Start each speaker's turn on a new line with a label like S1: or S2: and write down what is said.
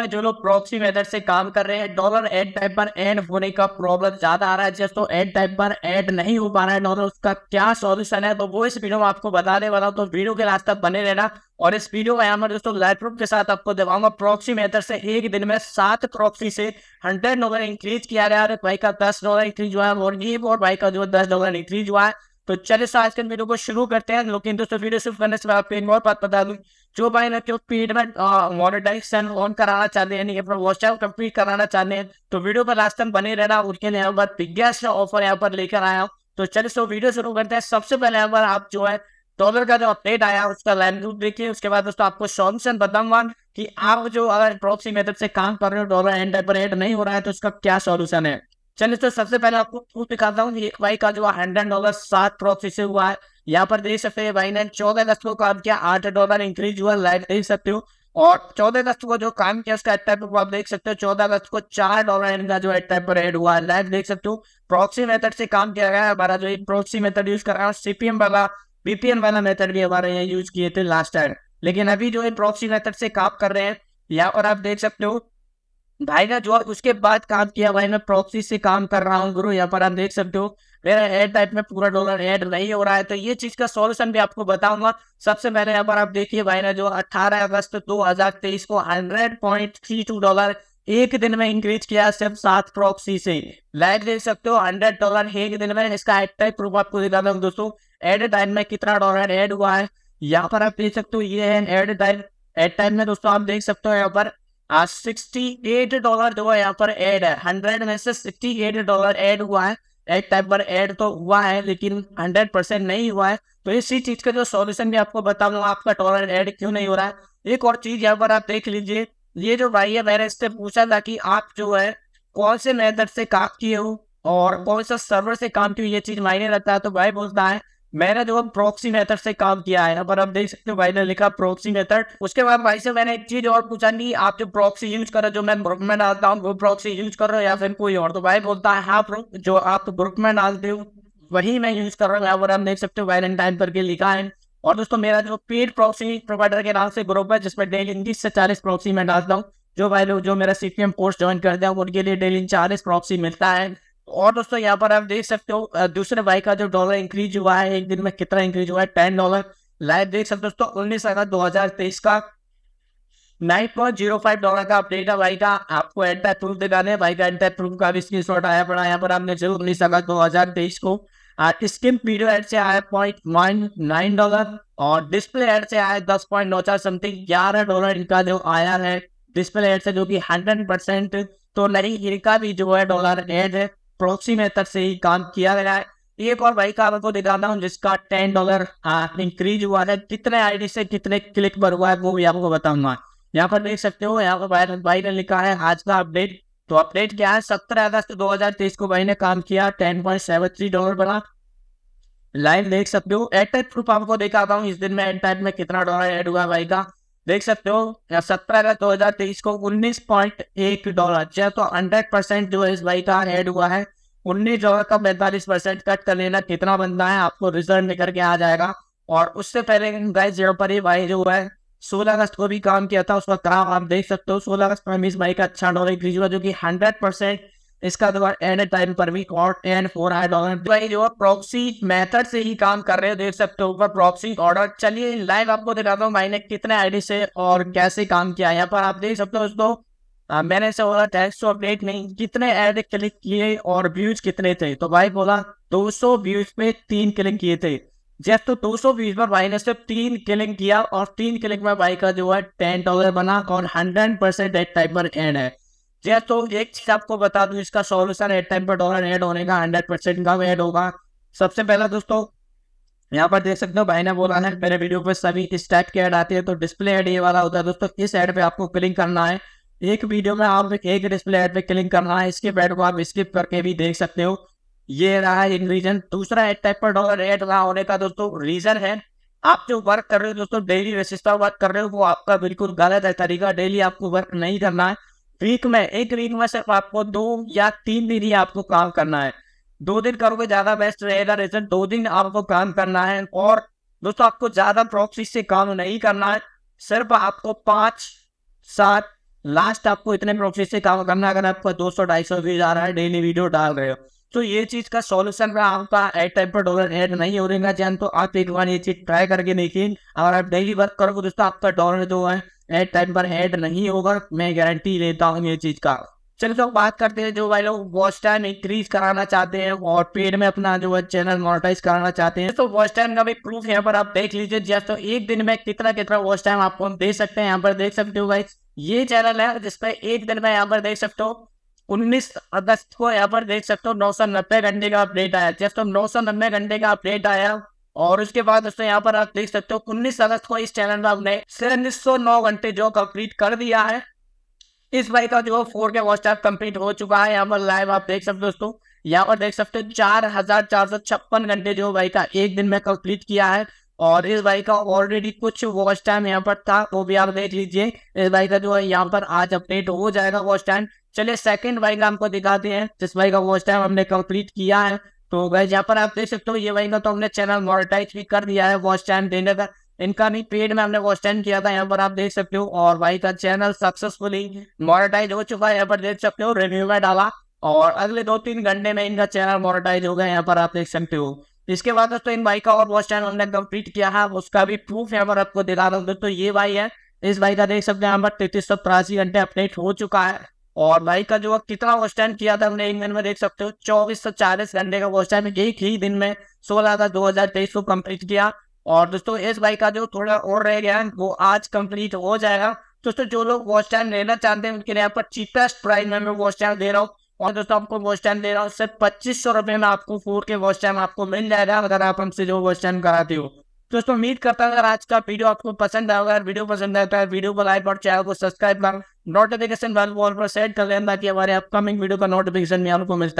S1: में जो लोग प्रॉक्सी मेथड से काम कर रहे हैं डॉलर एड टाइप पर एड होने का प्रॉब्लम ज्यादा आ रहा है जस्ट तो एड टाइप पर एड नहीं हो पा रहा है डॉलर उसका क्या सॉल्यूशन है तो वो इस वीडियो में आपको बताने वाला हूँ तो वीडियो के लास्ट तक बने रहना और इस वीडियो में मैं दोस्तों लाइव प्रूफ के साथ आपको दिखाऊंगा प्रॉक्सी मेथड से एक दिन में सात प्रॉक्सी से हंड्रेड डॉलर इंक्रीज किया गया और भाई का दस डॉलर इंक्रीज हुआ है और ये और भाई का जो दस डॉलर इंक्रीज हुआ है तो चले आज के वीडियो को शुरू करते हैं लोग दोस्तों वीडियो शुरू करने से मैं आपको एक और बात बता दूं जो भाई ना क्यों पेड में मोनिटाइजेशन ऑन कराना चाहते हैं अपना व्हाट्सएप कंप्लीट कराना चाहते हैं तो वीडियो पर रास्ते में बने रहना उनके लिए यहाँ पर बिगेस्ट ऑफर यहाँ पर लेकर आया हूँ तो चले सो वीडियो शुरू करते हैं सबसे पहले यहाँ पर आप जो है डॉलर का जो अपडेट आया उसका लाइन रूट देखिए उसके बाद दोस्तों आपको सॉल्यूशन बताऊंगा कि आप जो अगर प्रॉक्सी मेथड से काम कर रहे हो डॉलर एंड पर एड नहीं हो रहा है तो उसका क्या सॉल्यूशन है चलिए सर तो सबसे पहले आपको प्रूफ दिखाता हूँ एक का जो हंड्रेड डॉलर सात प्रॉफिट से हुआ है यहाँ पर देख सकते हैं भाई ने चौदह अगस्त को काम किया आठ डॉलर इंक्रीज हुआ लाइट देख सकते हो और चौदह अगस्त को जो काम किया उसका टाइप आप देख सकते हो चौदह अगस्त को चार डॉलर इनका जो एड टाइप पर एड हुआ है लाइव देख सकते हो प्रॉक्सी मेथड से काम किया गया हमारा जो प्रॉक्सी मेथड यूज कर रहा है सीपीएम वाला बीपीएम वाला मेथड भी हमारे यहाँ यूज किए थे लास्ट टाइम लेकिन अभी जो है प्रॉक्सी मेथड से काम कर रहे हैं यहाँ पर आप देख सकते हो भाई ने जो उसके बाद काम किया भाई मैं प्रॉक्सी से काम कर रहा हूँ गुरु यहाँ पर आप देख सकते हो मेरा एड टाइप में पूरा डॉलर एड नहीं हो रहा है तो ये चीज का सॉल्यूशन भी आपको बताऊंगा सबसे पहले यहाँ पर आप देखिए भाई ने जो 18 अगस्त 2023 को 100.32 डॉलर एक दिन में इंक्रीज किया सिर्फ सात प्रॉक्सी से लाइक देख सकते हो हंड्रेड डॉलर एक दिन में इसका एड टाइप प्रूफ आपको दिखाता हूँ दोस्तों एड टाइम में कितना डॉलर एड हुआ है यहाँ पर आप देख सकते हो ये है एड टाइम एड टाइम में दोस्तों आप देख सकते हो यहाँ पर सिक्सटी एट डॉलर जो है यहाँ पर एड है हंड्रेड में से सिक्सटी एट डॉलर एड हुआ है एक टाइप पर एड तो हुआ है लेकिन हंड्रेड परसेंट नहीं हुआ है तो इसी चीज का जो सॉल्यूशन भी आपको बता बताऊंगा आपका डॉलर एड क्यों नहीं हो रहा है एक और चीज यहाँ पर आप देख लीजिए ये जो भाई है मैंने इससे पूछा था कि आप जो है कौन से मेथड से काम किए हो और कौन सा सर्वर से काम किए ये चीज मायने रहता है तो भाई बोलता है मैंने जो प्रोक्सी मेथड से काम किया है ना पर आप देख सकते हो भाई ने लिखा प्रोक्सी मेथड उसके बाद भाई से मैंने एक चीज और पूछा नहीं आप जो प्रोक्सी यूज करो जो मैं ग्रुप में डालता हूँ वो प्रोक्सी यूज कर रहे हो या फिर कोई और तो भाई बोलता है हाँ जो आप ग्रुप में डालते हो वही मैं यूज कर रहा हूँ आप देख सकते हो वैलेंटाइन करके लिखा है और दोस्तों मेरा जो पेड प्रोक्सी प्रोवाइडर के नाम से ग्रुप है जिसमें डेली तीस से चालीस प्रोक्सी में डालता हूँ जो भाई लोग जो मेरा सी कोर्स ज्वाइन करते हैं उनके लिए डेली चालीस प्रोक्सी मिलता है और दोस्तों यहाँ पर आप देख सकते हो दूसरे भाई का जो डॉलर इंक्रीज हुआ है एक दिन में कितना इंक्रीज हुआ है टेन डॉलर लाइव देख सकते दोस्तों उन्नीस अगस्त दो हजार तेईस का nine point zero five dollar का अपडेट है भाई का आपको एंटा प्रूफ दिखाने भाई का एंटा प्रूफ का भी स्क्रीन शॉट आया पड़ा यहाँ पर आपने जो उन्नीस अगस्त दो हजार तेईस को स्किन पीडियो एड से आया पॉइंट वन नाइन डॉलर और डिस्प्ले एड से आया दस पॉइंट नौ चार समथिंग ग्यारह डॉलर इनका जो आया है डिस्प्ले एड से जो कि हंड्रेड परसेंट तो नहीं इनका भी जो है डॉलर एड है प्रोक्सी मेथड से ही काम किया गया है एक और भाई का आपको दिखाता हूँ जिसका टेन डॉलर इंक्रीज हुआ है कितने आईडी से कितने क्लिक पर हुआ है वो भी आपको बताऊंगा यहाँ पर देख सकते हो यहाँ पर भाई ने लिखा है आज का अपडेट तो अपडेट क्या है सत्रह अगस्त दो हजार तेईस को भाई ने काम किया ten point seven three dollar बना लाइव देख सकते हो एड टाइप प्रूफ आपको दिखाता हूँ इस दिन में एड टाइप में कितना डॉलर एड हुआ भाई का देख सकते हो या सत्रह अगस्त दो हजार तेईस को उन्नीस पॉइंट एक डॉलर चाहे तो हंड्रेड परसेंट जो है इस भाई का एड हुआ है उन्नीस डॉलर का पैंतालीस परसेंट कट कर लेना कितना बनता है आपको रिजल्ट निकल के आ जाएगा और उससे पहले गाइस जीरो पर ही भाई जो हुआ है सोलह अगस्त को भी काम किया था उसका काम आप देख सकते हो सोलह अगस्त में इस भाई का अच्छा डॉलर इंक्रीज हुआ जो कि हंड्रेड परसेंट इसका तो एन टाइम पर भी कॉट एन फोर हाई डॉलर भाई जो प्रॉक्सी मेथड से ही काम कर रहे हो देख सकते हो ऊपर प्रॉक्सी ऑर्डर चलिए लाइव आपको दिखाता हूँ मैंने कितने आईडी से और कैसे काम किया यहाँ पर आप देख सकते हो दोस्तों मैंने इसे बोला टैक्स अपडेट नहीं कितने एड क्लिक किए और व्यूज कितने थे तो भाई बोला 200 व्यूज पे तीन क्लिक किए थे जैसे तो 200 व्यूज पर भाई ने सिर्फ तीन क्लिक किया और तीन क्लिक में भाई का जो है टेन डॉलर बना और हंड्रेड परसेंट टाइप पर एड है या तो एक चीज आपको बता दूं इसका सॉल्यूशन एट टाइम पर डॉलर ऐड होने का हंड्रेड परसेंट कम ऐड होगा सबसे पहला दोस्तों यहाँ पर देख सकते हो भाई ने बोला है मेरे वीडियो पे सभी इस टाइप के ऐड आते हैं तो डिस्प्ले ऐड ये वाला होता है दोस्तों इस ऐड पे आपको क्लिक करना है एक वीडियो में आप एक डिस्प्ले ऐड पे क्लिक करना है इसके ऐड को आप स्किप करके भी देख सकते हो ये रहा है रीजन दूसरा एड टाइप पर डॉलर एड ना होने का दोस्तों रीजन है आप जो वर्क कर रहे हो दोस्तों डेली बेसिस पर वर्क कर रहे हो वो आपका बिल्कुल गलत है तरीका डेली आपको वर्क नहीं करना है वीक में एक वीक में सिर्फ आपको दो या तीन दिन ही आपको काम करना है दो दिन करोगे ज्यादा बेस्ट रहेगा रिजल्ट दो दिन आपको काम करना है और दोस्तों आपको ज्यादा प्रॉक्सी से काम नहीं करना है सिर्फ आपको पांच सात लास्ट आपको इतने प्रॉक्सी से काम करना है अगर आपको दो सौ ढाई सौ व्यूज आ रहा है डेली वीडियो डाल रहे हो तो ये चीज का सोल्यूशन में आपका एड टाइम पर डॉलर एड नहीं हो रहेगा जान तो आप एक बार ये चीज ट्राई करके देखिए अगर आप डेली वर्क करोगे दोस्तों आपका डॉलर जो है एट टाइम पर हेड नहीं होगा मैं गारंटी लेता हूँ ये चीज़ का चलिए लोग तो बात करते हैं जो भाई लोग वॉच टाइम इंक्रीज कराना चाहते हैं और पेड में अपना जो है चैनल मोनोटाइज कराना चाहते हैं तो वॉच टाइम का भी प्रूफ यहाँ पर आप देख लीजिए जैसे तो एक दिन में कितना कितना वॉच टाइम आपको हम दे सकते हैं यहाँ पर देख सकते हो भाई ये चैनल है जिसपे एक दिन में यहाँ पर देख सकते हो उन्नीस अगस्त को यहाँ पर देख सकते हो नौ सौ नब्बे घंटे का अपडेट आया जैसे तो नौ सौ नब्बे घंटे का अपडेट आया और उसके बाद दोस्तों यहाँ पर आप देख सकते हो उन्नीस अगस्त को इस चैनल में आपने नौ घंटे जो कंप्लीट कर दिया है इस बाइक का जो फोर के वॉच कंप्लीट हो चुका है यहाँ पर लाइव आप देख सकते हो दोस्तों यहाँ पर देख सकते हो चार हजार चार सौ छप्पन घंटे जो बाइक का एक दिन में कंप्लीट किया है और इस बाइक का ऑलरेडी कुछ वॉच टाइम यहाँ पर था वो भी आप देख लीजिए इस बाइक का जो है यहाँ पर आज अपडेट हो जाएगा वॉच टाइम चलिए सेकंड बाइक हमको दिखाते हैं जिस बाइक का वॉच टाइम हमने कंप्लीट किया है तो भाई यहाँ पर आप देख सकते हो ये भाई का तो हमने चैनल मोनिटाइज भी कर दिया है वॉच टाइम देने का इनका भी पेड में हमने वॉच टाइम किया था यहाँ पर आप देख सकते हो और भाई का चैनल सक्सेसफुली मोनिटाइज हो चुका है यहाँ पर देख सकते हो रिव्यू में डाला और अगले दो तीन घंटे में इनका चैनल मोनिटाइज हो गया यहाँ पर आप देख सकते हो इसके बाद दोस्तों इन भाई का और वॉच टाइम हमने कम्प्लीट किया है उसका भी प्रूफ यहाँ पर आपको दिखा रहा हूँ दोस्तों ये भाई है इस भाई का देख सकते हैं यहाँ पर तैतीस सौ तिरासी घंटे अपडेट हो चुका है और भाई का जो कितना वॉच टाइम किया था हमने इंग्लैंड में देख सकते हो चौबीस सौ चालीस घंटे का वॉच टाइम एक ही दिन में सोलह था दो हजार तेईस को कम्प्लीट किया और दोस्तों इस बाइक का जो थोड़ा और रह गया वो आज कंप्लीट हो जाएगा दोस्तों जो लोग वॉच टाइम लेना चाहते हैं उनके लिए यहाँ पर चीपेस्ट प्राइस में मैं वॉच टाइम दे रहा हूँ और दोस्तों आपको वॉच टाइम दे रहा हूँ सिर्फ पच्चीस सौ रुपये में आपको फोर के वॉच टाइम आपको मिल जाएगा अगर आप हमसे जो वॉच टाइम कराते हो दोस्तों उम्मीद करता हूँ आज का वीडियो आपको पसंद आएगा अगर वीडियो पसंद आता है तो वीडियो को लाइक और चैनल को सब्सक्राइब कर नोटिफिकेशन बेल वॉल पर सेट कर लेना ताकि हमारे अपकमिंग वीडियो का नोटिफिकेशन भी आपको मिलता है